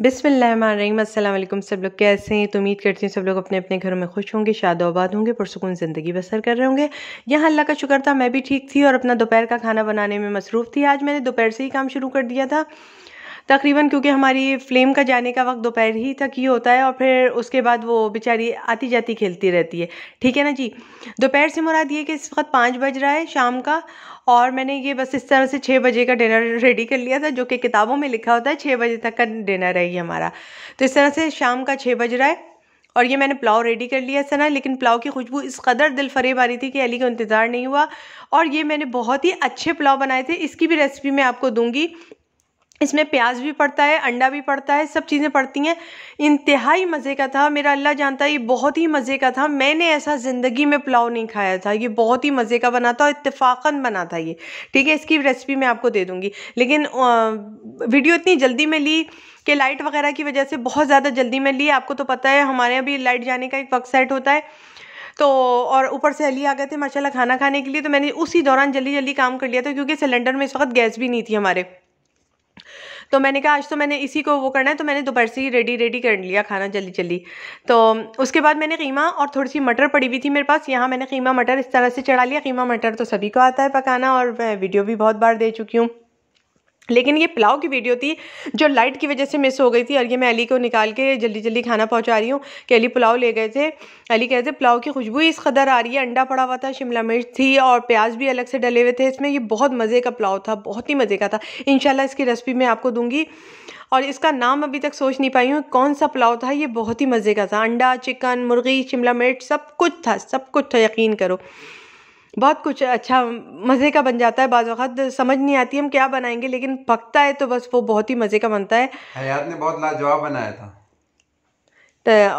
बिसमीम अल्लाम सब लोग कैसे हैं तो उम्मीद करती हूँ सब लोग अपने अपने घरों में खुश होंगे शादोबाद होंगे पुरसकून ज़िंदगी बसर कर रहे होंगे यहाँ अल्लाह का शुक्र था मैं भी ठीक थी और अपना दोपहर का खाना बनाने में मसरूफ़ थी आज मैंने दोपहर से ही काम शुरू कर दिया था तकरीबन क्योंकि हमारी फ्लेम का जाने का वक्त दोपहर ही तक ही होता है और फिर उसके बाद वो बेचारी आती जाती खेलती रहती है ठीक है ना जी दोपहर से मुराद ये कि इस वक्त पाँच बज रहा है शाम का और मैंने ये बस इस तरह से छः बजे का डिनर रेडी कर लिया था जो कि किताबों में लिखा होता है छः बजे तक का डिनर है ये हमारा तो इस तरह से शाम का छः बज रहा है और ये मैंने पुलाव रेडी कर लिया सना लेकिन पुलाव की खुशबू इस कदर दिल फरेब आ रही थी कि अली का इंतज़ार नहीं हुआ और ये मैंने बहुत ही अच्छे पुलाव बनाए थे इसकी भी रेसिपी मैं आपको दूंगी इसमें प्याज भी पड़ता है अंडा भी पड़ता है सब चीज़ें पड़ती हैं इंतहाई मज़े का था मेरा अल्लाह जानता है ये बहुत ही मज़े का था मैंने ऐसा ज़िंदगी में पुलाव नहीं खाया था ये बहुत ही मज़े का बना था और इतफाक़न बना था ये ठीक है इसकी रेसिपी मैं आपको दे दूँगी लेकिन वीडियो इतनी जल्दी में ली कि लाइट वगैरह की वजह से बहुत ज़्यादा जल्दी में ली आपको तो पता है हमारे यहाँ भी लाइट जाने का एक वक्त सेट होता है तो और ऊपर से अली आ गए थे माशाल्लाह खाना खाने के लिए तो मैंने उसी दौरान जल्दी जल्दी काम कर लिया था क्योंकि सिलेंडर में इस वक्त गैस भी नहीं थी हमारे तो मैंने कहा आज तो मैंने इसी को वो करना है तो मैंने दोपहर से ही रेडी रेडी कर लिया खाना जल्दी जल्दी तो उसके बाद मैंने कीमा और थोड़ी सी मटर पड़ी हुई थी मेरे पास यहाँ मैंने कीमा मटर इस तरह से चढ़ा लिया कीमा मटर तो सभी को आता है पकाना और मैं वीडियो भी बहुत बार दे चुकी हूँ लेकिन ये पुलाव की वीडियो थी जो लाइट की वजह से मिस हो गई थी और ये मैं अली को निकाल के जल्दी जल्दी खाना पहुंचा रही हूँ कि अली पुलाव ले गए थे अली कहते पुलाव की खुशबू इस कदर आ रही है अंडा पड़ा हुआ था शिमला मिर्च थी और प्याज भी अलग से डले हुए थे इसमें ये बहुत मज़े का पुलाव था बहुत ही मज़े का था इन इसकी रेसिपी मैं आपको दूँगी और इसका नाम अभी तक सोच नहीं पाई हूँ कौन सा पुलाव था ये बहुत ही मज़े का था अंडा चिकन मुर्गी शिमला मिर्च सब कुछ था सब कुछ था यकीन करो बहुत कुछ अच्छा मज़े का बन जाता है बाज़त समझ नहीं आती हम क्या बनाएंगे लेकिन पकता है तो बस वो बहुत ही मज़े का बनता है हयात ने बहुत लाजवाब बनाया था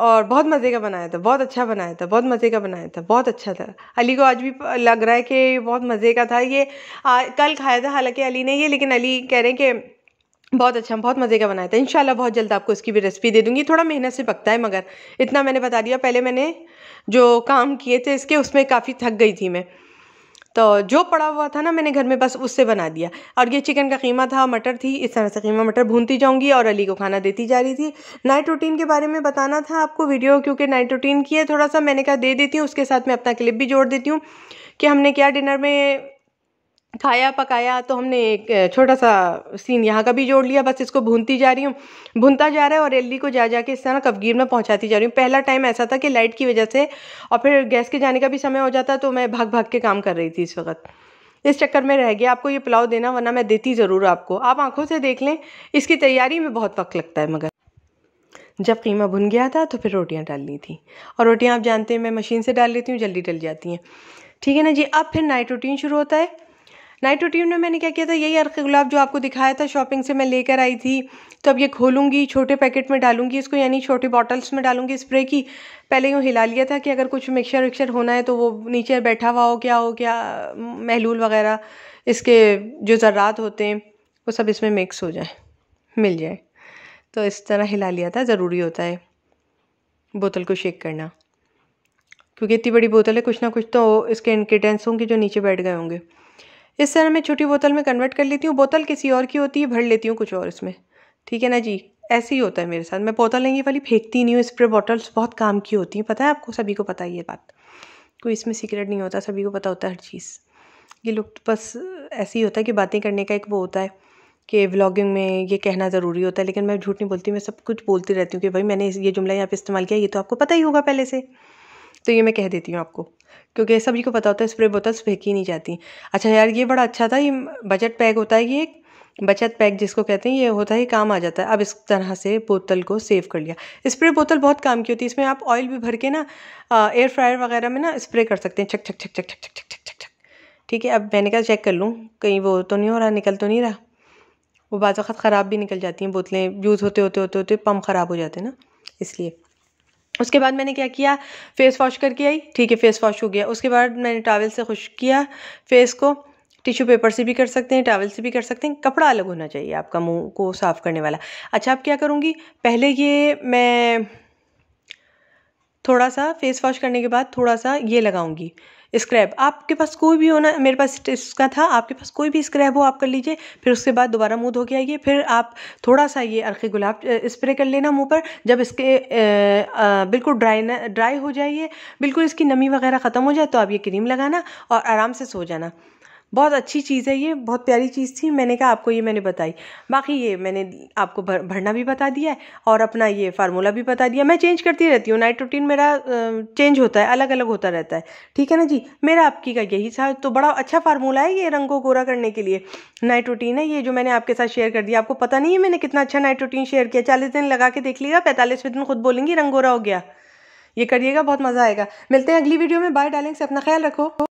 और बहुत मज़े का बनाया था बहुत अच्छा बनाया था बहुत मज़े का बनाया था बहुत अच्छा था अली को आज भी लग रहा है कि बहुत मज़े का था ये आ, कल खाया था हालांकि अली ने ये लेकिन अली कह रहे हैं कि बहुत अच्छा बहुत मज़े का बनाया था इंशाल्लाह बहुत जल्द आपको इसकी भी रेसिपी दे दूंगी थोड़ा मेहनत से पकता है मगर इतना मैंने बता दिया पहले मैंने जो काम किए थे इसके उसमें काफ़ी थक गई थी मैं तो जो पड़ा हुआ था ना मैंने घर में बस उससे बना दिया और ये चिकन का कीमा था मटर थी इस तरह से कीमा मटर भूनती जाऊँगी और अली को खाना देती जा रही थी नाइट रूटीन के बारे में बताना था आपको वीडियो क्योंकि नाइट रूटीन की है थोड़ा सा मैंने कहा दे देती हूँ उसके साथ मैं अपना क्लिप भी जोड़ देती हूँ कि हमने क्या डिनर में खाया पकाया तो हमने एक छोटा सा सीन यहाँ का भी जोड़ लिया बस इसको भूनती जा रही हूँ भूनता जा रहा है और एल्ली को जा जा के इस तरह कफगीर में पहुँचाती जा रही हूँ पहला टाइम ऐसा था कि लाइट की वजह से और फिर गैस के जाने का भी समय हो जाता तो मैं भाग भाग के काम कर रही थी इस वक्त इस चक्कर में रह गया आपको ये पुलाव देना वरना मैं देती ज़रूर आपको आप आंखों से देख लें इसकी तैयारी में बहुत वक्त लगता है मगर जब कीमा भुन गया था तो फिर रोटियाँ डालनी थी और रोटियाँ आप जानते हैं मैं मशीन से डाल लेती हूँ जल्दी डल जाती हैं ठीक है ना जी अब फिर नाइट रूटीन शुरू होता है नाइट ट्यून में मैंने क्या किया था यही अर्क गुलाब जो आपको दिखाया था शॉपिंग से मैं लेकर आई थी तो अब ये खोलूँगी छोटे पैकेट में डालूंगी इसको यानी छोटे बॉटल्स में डालूंगी स्प्रे की पहले यूँ हिला लिया था कि अगर कुछ मिक्सर विक्सर होना है तो वो नीचे बैठा हुआ हो क्या हो क्या महलूल वगैरह इसके जो ज़रात होते हैं वो सब इसमें मिक्स हो जाए मिल जाए तो इस तरह हिला लिया था ज़रूरी होता है बोतल को शेक करना क्योंकि इतनी बड़ी बोतल है कुछ ना कुछ तो इसके इनग्रीडियंट्स होंगे जो नीचे बैठ गए होंगे इस तरह मैं छोटी बोतल में कन्वर्ट कर लेती हूँ बोतल किसी और की होती है भर लेती हूँ कुछ और इसमें ठीक है ना जी ऐसे ही होता है मेरे साथ मैं बोतल नहीं ये वाली फेंकती नहीं हूँ स्प्रे बॉटल्स बहुत काम की होती हैं पता है आपको सभी को पता है ये बात कोई इसमें सीक्रेट नहीं होता सभी को पता होता है हर चीज़ ये लोग तो बस ऐसे ही होता है कि बातें करने का एक वो होता है कि व्लॉगिंग में ये कहना ज़रूरी होता है लेकिन मैं झूठ नहीं बोलती मैं सब कुछ बोलती रहती हूँ कि भाई मैंने ये जुमला यहाँ पे इस्तेमाल किया ये तो आपको पता ही होगा पहले से तो ये मैं कह देती हूँ आपको क्योंकि सभी को पता होता है स्प्रे बोतल्स फेंकी नहीं जाती अच्छा यार ये बड़ा अच्छा था ये बजट पैक होता है ये एक बचत पैक जिसको कहते हैं ये होता है काम आ जाता है अब इस तरह से बोतल को सेव कर लिया स्प्रे बोतल बहुत काम की होती है इसमें आप ऑयल भी भर के ना एयर फ्रायर वगैरह में ना स्प्रे कर सकते हैं छक छक छक छक छक छक छक छक छक ठीक है अब मैंने कहा चेक कर लूँ कहीं वो तो नहीं हो रहा निकल तो नहीं रहा वो बाज़ ख़राब भी निकल जाती हैं बोतलें यूज़ होते होते होते होते पम्प ख़राब हो जाते हैं ना इसलिए उसके बाद मैंने क्या किया फेस वॉश करके आई ठीक है फेस वॉश हो गया उसके बाद मैंने टावल से खुश किया फेस को टिश्यू पेपर से भी कर सकते हैं टावल से भी कर सकते हैं कपड़ा अलग होना चाहिए आपका मुंह को साफ़ करने वाला अच्छा अब क्या करूँगी पहले ये मैं थोड़ा सा फेस वॉश करने के बाद थोड़ा सा ये लगाऊंगी स्क्रैप आपके पास कोई भी होना मेरे पास इसका था आपके पास कोई भी स्क्रैब हो आप कर लीजिए फिर उसके बाद दोबारा मुँह धो के आइए फिर आप थोड़ा सा ये अर्खे गुलाब स्प्रे कर लेना मुँह पर जब इसके बिल्कुल ड्राई ना ड्राई हो जाइए बिल्कुल इसकी नमी वगैरह ख़त्म हो जाए तो आप ये क्रीम लगाना और आराम से सो जाना बहुत अच्छी चीज़ है ये बहुत प्यारी चीज़ थी मैंने कहा आपको ये मैंने बताई बाकी ये मैंने आपको भर, भरना भी बता दिया है और अपना ये फार्मूला भी बता दिया मैं चेंज करती रहती हूँ नाइट रूटीन मेरा चेंज होता है अलग अलग होता रहता है ठीक है ना जी मेरा आपकी का यही था तो बड़ा अच्छा फार्मूला है ये रंग को गोरा करने के लिए नाइट रूटीन है ये जो मैंने आपके साथ शेयर कर दिया आपको पता नहीं है मैंने कितना अच्छा नाइट रूटीन शेयर किया चालीस दिन लगा के देख लिएगा पैंतालीसवें दिन खुद बोलेंगी रंग गोरा हो गया ये करिएगा बहुत मज़ा आएगा मिलते हैं अगली वीडियो में बाय डालेंगे से अपना ख्याल रखो